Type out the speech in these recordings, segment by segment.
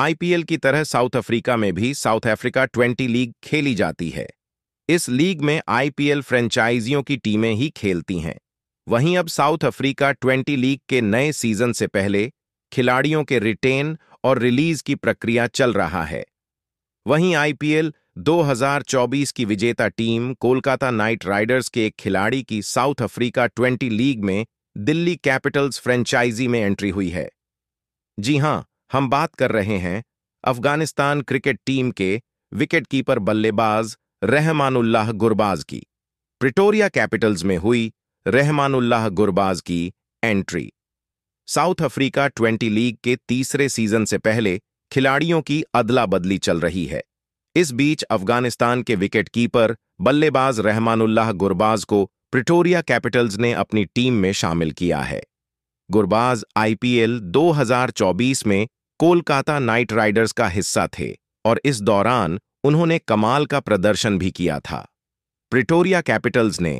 IPL की तरह south Africa में भी साउथ अफ्रीका ट्वेंटी लीग खेली जाती है इस लीग में आईपीएल फ्रेंचाइजियों की टीमें ही खेलती हैं वहीं अब साउथ अफ्रीका ट्वेंटी लीग के नए सीजन से पहले खिलाड़ियों के रिटेन और रिलीज की प्रक्रिया चल रहा है वहीं आईपीएल 2024 की विजेता टीम कोलकाता नाइट राइडर्स के एक खिलाड़ी की साउथ अफ्रीका ट्वेंटी लीग में दिल्ली कैपिटल्स फ्रेंचाइजी में एंट्री हुई है जी हां हम बात कर रहे हैं अफगानिस्तान क्रिकेट टीम के विकेटकीपर बल्लेबाज रहमानुल्लाह गुरबाज की प्रिटोरिया कैपिटल्स में हुई रहमानुल्लाह गुरबाज की entry South Africa twenty league के तीसरे सीजन से पहले खिलाड़ियों की अदला बदली चल रही है इस बीच अफगानिस्तान के विकेटकीपर बल्लेबाज रहमानुल्लाह गुरबाज को प्रिटोरिया कैपिटल्स ने अपनी टीम में शामिल किया है गुरबाज आईपीएल 2024 में कोलकाता नाइट राइडर्स का हिस्सा थे और इस दौरान उन्होंने कमाल का प्रदर्शन भी किया था प्रिटोरिया कैपिटल्स ने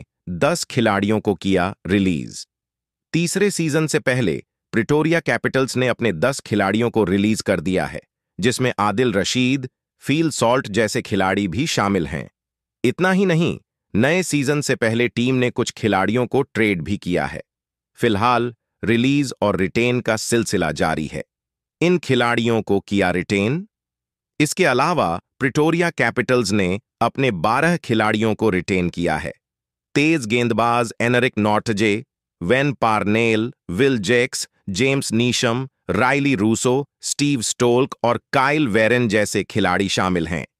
10 खिलाड़ियों को किया रिलीज तीसरे सीजन से पहले प्रिटोरिया कैपिटल्स ने अपने 10 खिलाड़ियों को रिलीज कर दिया है जिसमें आदिल रशीद फील सॉल्ट जैसे खिलाड़ी भी शामिल हैं इतना ही नहीं नए सीजन से पहले टीम ने कुछ खिलाड़ियों को ट्रेड भी किया है फिलहाल रिलीज और रिटेन का सिलसिला जारी है इन खिलाड़ियों को किया रिटेन इसके अलावा प्रिटोरिया कैपिटल्स ने अपने 12 खिलाड़ियों को रिटेन किया है तेज गेंदबाज Anrich Nortje Wayne Parnell Will Jacks James Neesham Rilee Rossouw Steve Stolk और काइल वेरन जैसे खिलाड़ी शामिल हैं